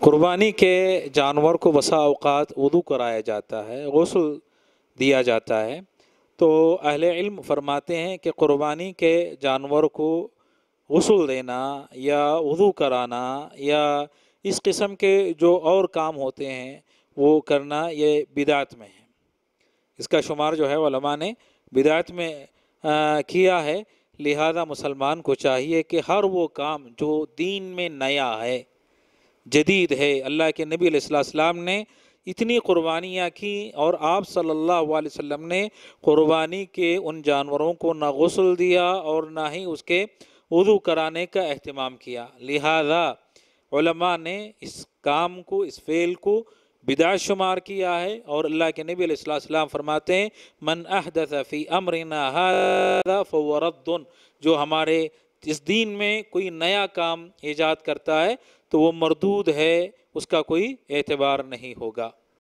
कुर्बानी के जानवर को बसा अवकात वदू कराया जाता है गसल दिया जाता है तो अहले इल्म फरमाते हैं कि कुर्बानी के जानवर को गसल देना या वदू कराना या इस किस्म के जो और काम होते हैं वो करना ये बिदात में है इसका शुमार जो है वलमा ने बिदात में आ, किया है लिहाजा मुसलमान को चाहिए कि हर वो काम जो दीन में नया है जदीद है अल्लाह के नबी नबीम ने इतनी कुर्बानियाँ की और आप सल्लल्लाहु अलैहि वसल्लम ने कुर्बानी के उन जानवरों को ना गसल दिया और ना ही उसके वज़ू कराने का अहतमाम किया लिहाजा ने इस काम को इस फेल को बिदा शुमार किया है और अल्लाह के नबी नबीम फरमाते हैं मन अहदी अमरना जो हमारे इस दीन में कोई नया काम ईजाद करता है तो वो मरदूद है उसका कोई एतबार नहीं होगा